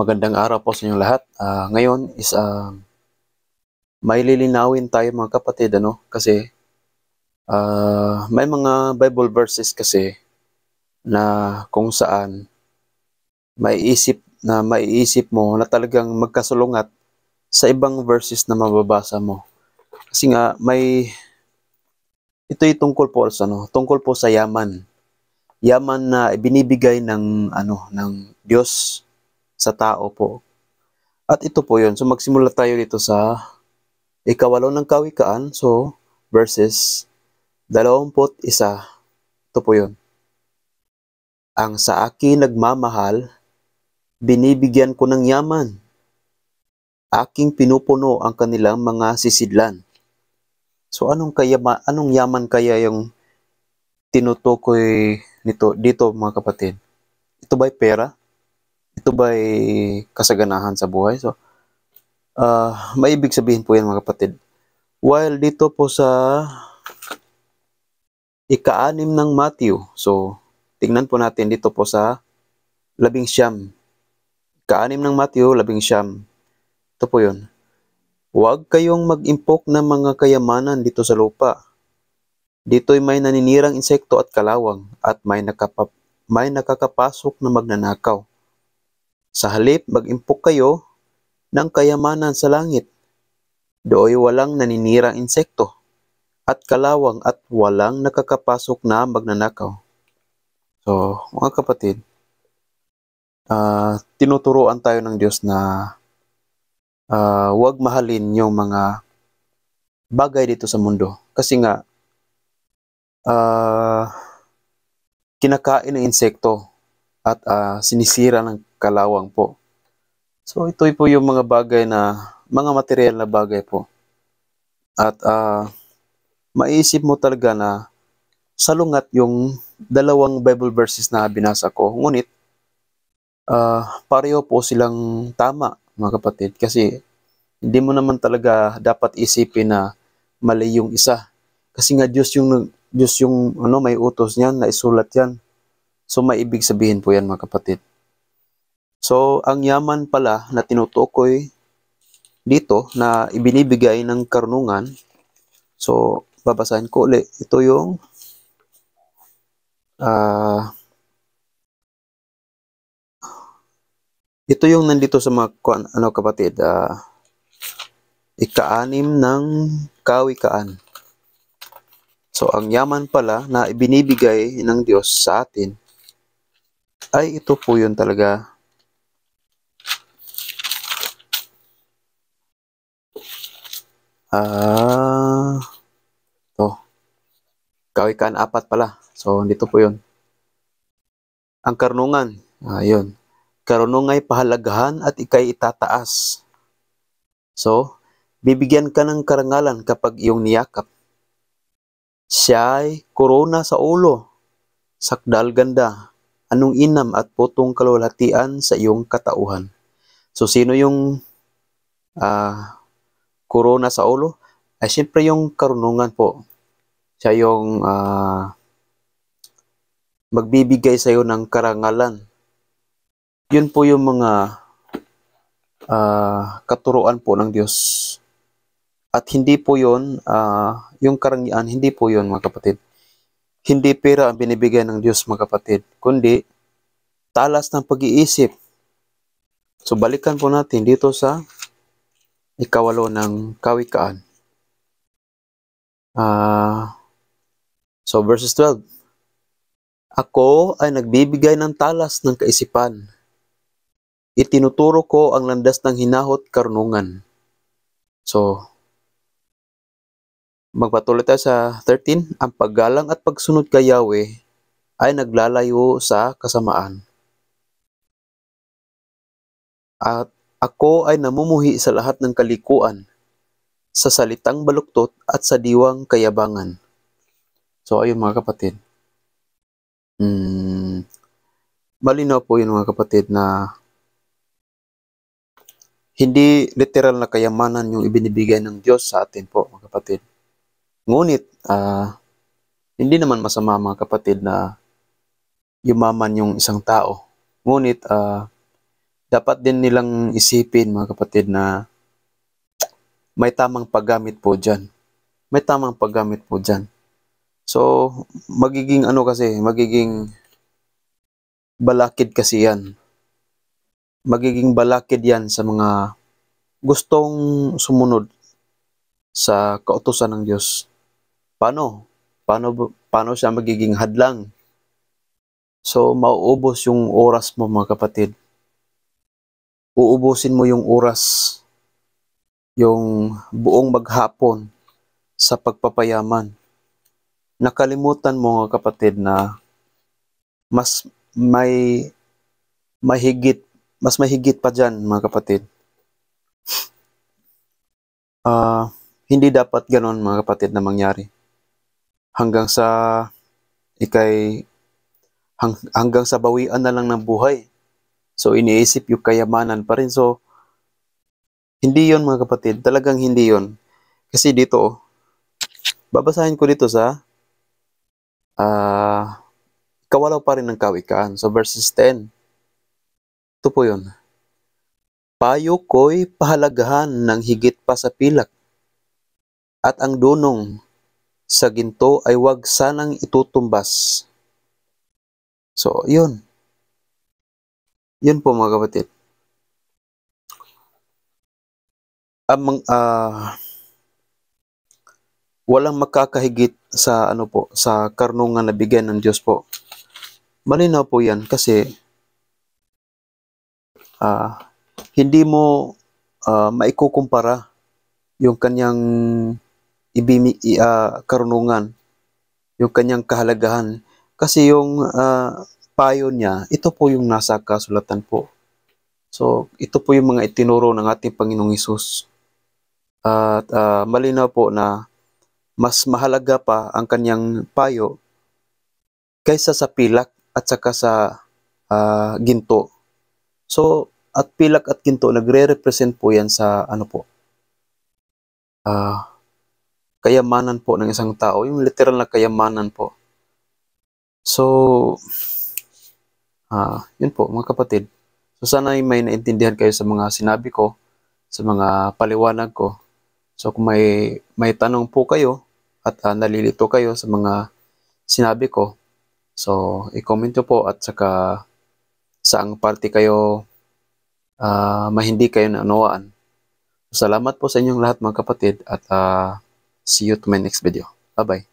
Magandang araw po sa inyong lahat. Uh, ngayon is uh, may lilinawin tayo mga kapatid ano kasi uh, may mga Bible verses kasi na kung saan maiisip na maiisip mo na talagang magkasulungat sa ibang verses na mababasa mo. Kasi nga may ito ay tungkol po sa ano, tungkol po sa yaman. Yaman na binibigay ng ano ng Diyos sa tao po. At ito po yun. So magsimula tayo dito sa ikawalo ng kawikaan. So verses 21. Ito po yun. Ang sa akin nagmamahal, binibigyan ko ng yaman. Aking pinupuno ang kanilang mga sisidlan. So anong kaya anong yaman kaya yung tinutukoy nito dito mga kapatid? Ito ba'y pera? Ito ba kasaganahan sa buhay? So, uh, maibig sabihin po yan mga kapatid. While dito po sa ikaanim ng Matthew. So, tingnan po natin dito po sa labing siyam. Ikaanim ng Matthew, labing siyam. Ito po yun. Huwag kayong mag-impok ng mga kayamanan dito sa lupa. Dito'y may naninirang insekto at kalawang at may, nakapap may nakakapasok na magnanakaw. Sa halip mag-impok kayo ng kayamanan sa langit. Dooy walang naninirang insekto at kalawang at walang nakakapasok na magnanakaw. So, mga kapatid, uh, tinuturoan tayo ng Diyos na uh, ah, wag mahalin yung mga bagay dito sa mundo. Kasi nga, uh, kinakain ng insekto at uh, sinisira ng kalawang po. So ito po yung mga bagay na, mga material na bagay po. At uh, ah, maisip mo talaga na salungat yung dalawang Bible verses na binasa ko. Ngunit uh, pareho po silang tama mga kapatid kasi hindi mo naman talaga dapat isipin na mali yung isa. Kasi nga Diyos yung, Diyos yung ano, may utos niyan, naisulat yan. So may ibig sabihin po yan mga kapatid. So, ang yaman pala na tinutukoy dito na ibinibigay ng karunungan. So, babasahin ko ulit. Ito yung uh, ito yung nandito sa mga ano kapatid uh, ikaanim ng kawikaan. So, ang yaman pala na ibinibigay ng Diyos sa atin ay ito po yun talaga Ah, uh, to. apat pala. So, dito po 'yon. Ang karunungan. Ayun. Ah, Karunungay pahalagahan at ikay itataas. So, bibigyan ka ng karangalan kapag iyong niyakap. Siya ay korona sa ulo, sakdal ganda, anong inam at putong kalulatian sa iyong katauhan. So, sino yung uh, corona sa ulo, ay siyempre yung karunungan po. Siya yung uh, magbibigay sa iyo ng karangalan. Yun po yung mga uh, ah, katuruan po ng Diyos. At hindi po yun, uh, yung karangian, hindi po yun mga kapatid. Hindi pera ang binibigay ng Diyos mga kapatid, kundi talas ng pag-iisip. So balikan po natin dito sa ikawalo ng kawikaan. Uh, so verses 12. Ako ay nagbibigay ng talas ng kaisipan. Itinuturo ko ang landas ng hinahot karunungan. So, magpatuloy tayo sa 13. Ang paggalang at pagsunod kay Yahweh ay naglalayo sa kasamaan. At ako ay namumuhi sa lahat ng kalikuan, sa salitang baluktot at sa diwang kayabangan. So ayun mga kapatid. Hmm, malino po yun mga kapatid na hindi literal na kayamanan yung ibinibigay ng Diyos sa atin po mga kapatid. Ngunit, uh, hindi naman masama mga kapatid na yumaman yung isang tao. Ngunit, uh, dapat din nilang isipin mga kapatid na may tamang paggamit po dyan. May tamang paggamit po dyan. So, magiging ano kasi, magiging balakid kasi yan. Magiging balakid yan sa mga gustong sumunod sa kautusan ng Diyos. Paano? Paano, paano siya magiging hadlang? So, mauubos yung oras mo mga kapatid uubusin mo yung oras, yung buong maghapon sa pagpapayaman. Nakalimutan mo nga kapatid na mas may mahigit, mas mahigit pa diyan mga kapatid. Uh, hindi dapat ganon mga kapatid na mangyari. Hanggang sa ikay hang, hanggang sa bawian na lang ng buhay So iniisip yung kayamanan pa rin. So hindi yon mga kapatid, talagang hindi yon. Kasi dito, oh, babasahin ko dito sa uh, kawalaw pa rin ng kawikaan. So verses 10, ito po yun. Payo ko'y pahalagahan ng higit pa sa pilak at ang dunong sa ginto ay wag sanang itutumbas. So, yun. Yun po mga kapatid. Ang uh, walang makakahigit sa ano po sa karunungan na bigyan ng Diyos po. Malinaw po 'yan kasi uh, hindi mo uh, maikukumpara yung kanyang ibimi uh, karunungan, yung kanyang kahalagahan kasi yung uh, payo niya, ito po yung nasa kasulatan po. So, ito po yung mga itinuro ng ating Panginoong Isus. At uh, malinaw po na mas mahalaga pa ang kanyang payo kaysa sa pilak at saka sa uh, ginto. So, at pilak at ginto, nagre-represent po yan sa ano po, uh, kayamanan po ng isang tao, yung literal na kayamanan po. So, Uh, yun po mga kapatid. So sana ay may naintindihan kayo sa mga sinabi ko, sa mga paliwanag ko. So kung may, may tanong po kayo at uh, nalilito kayo sa mga sinabi ko, so i-comment po at saka saang parte kayo uh, mahindi kayo naunawaan. salamat po sa inyong lahat mga kapatid at uh, see you to my next video. Bye-bye.